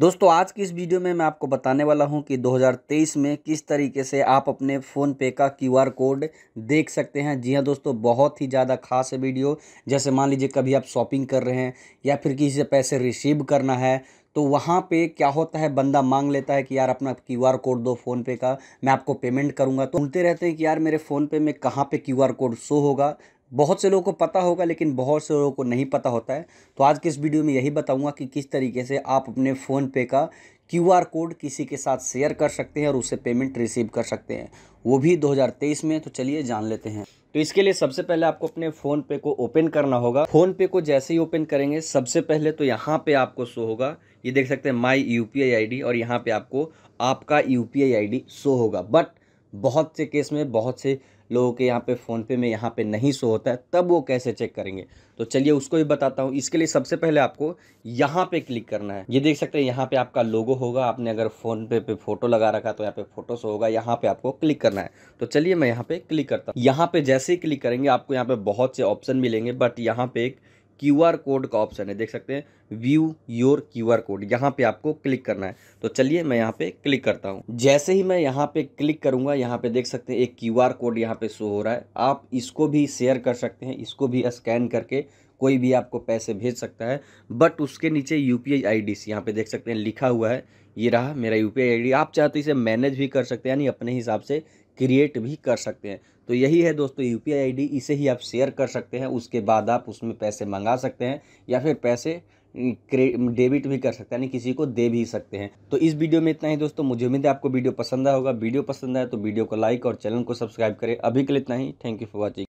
दोस्तों आज की इस वीडियो में मैं आपको बताने वाला हूं कि 2023 में किस तरीके से आप अपने फ़ोन पे का क्यूआर कोड देख सकते हैं जी हां दोस्तों बहुत ही ज़्यादा खास है वीडियो जैसे मान लीजिए कभी आप शॉपिंग कर रहे हैं या फिर किसी से पैसे रिसीव करना है तो वहाँ पे क्या होता है बंदा मांग लेता है कि यार अपना क्यू आर कोड दो फ़ोन पे का मैं आपको पेमेंट करूँगा तो सुनते रहते हैं कि यार मेरे फ़ोन पे में कहाँ पे क्यू आर कोड शो होगा बहुत से लोगों को पता होगा लेकिन बहुत से लोगों को नहीं पता होता है तो आज के इस वीडियो में यही बताऊंगा कि किस तरीके से आप अपने फ़ोन पे का क्यू आर कोड किसी के साथ शेयर कर सकते हैं और उससे पेमेंट रिसीव कर सकते हैं वो भी 2023 में तो चलिए जान लेते हैं तो इसके लिए सबसे पहले आपको अपने फ़ोन पे को ओपन करना होगा फ़ोन पे को जैसे ही ओपन करेंगे सबसे पहले तो यहाँ पे आपको शो होगा ये देख सकते हैं माई यू पी और यहाँ पर आपको आपका यू पी शो होगा बट बहुत से केस में बहुत से लोगों के यहाँ पे फ़ोनपे में यहाँ पे नहीं शो होता है तब वो कैसे चेक करेंगे तो चलिए उसको भी बताता हूँ इसके लिए सबसे पहले आपको यहाँ पे क्लिक करना है ये देख सकते हैं यहाँ पे आपका लोगो होगा आपने अगर पे पे फ़ोटो लगा रखा तो यहाँ पे फ़ोटो शो होगा यहाँ पे आपको क्लिक करना है तो चलिए मैं यहाँ पे क्लिक करता हूँ यहाँ पे जैसे ही क्लिक करेंगे आपको यहाँ पे बहुत से ऑप्शन मिलेंगे बट यहाँ पे एक क्यू कोड का ऑप्शन है देख सकते हैं व्यू योर क्यू कोड यहाँ पे आपको क्लिक करना है तो चलिए मैं यहाँ पे क्लिक करता हूँ जैसे ही मैं यहाँ पे क्लिक करूँगा यहाँ पे देख सकते हैं एक क्यू कोड यहाँ पे शो हो रहा है आप इसको भी शेयर कर सकते हैं इसको भी स्कैन करके कोई भी आपको पैसे भेज सकता है बट उसके नीचे U P I I D यहाँ पे देख सकते हैं लिखा हुआ है ये रहा मेरा U P I I D आप चाहते तो इसे मैनेज भी कर सकते हैं यानी अपने हिसाब से क्रिएट भी कर सकते हैं तो यही है दोस्तों यू पी आई इसे ही आप शेयर कर सकते हैं उसके बाद आप उसमें पैसे मंगा सकते हैं या फिर पैसे डेबिट भी कर सकते हैं यानी किसी को दे भी सकते हैं तो इस वीडियो में इतना ही दोस्तों मुझे उम्मीद है आपको वीडियो पसंद आया होगा वीडियो पसंद आया तो वीडियो को लाइक और चैनल को सब्सक्राइब करें अभी के लिए इतना ही थैंक यू फॉर वॉचिंग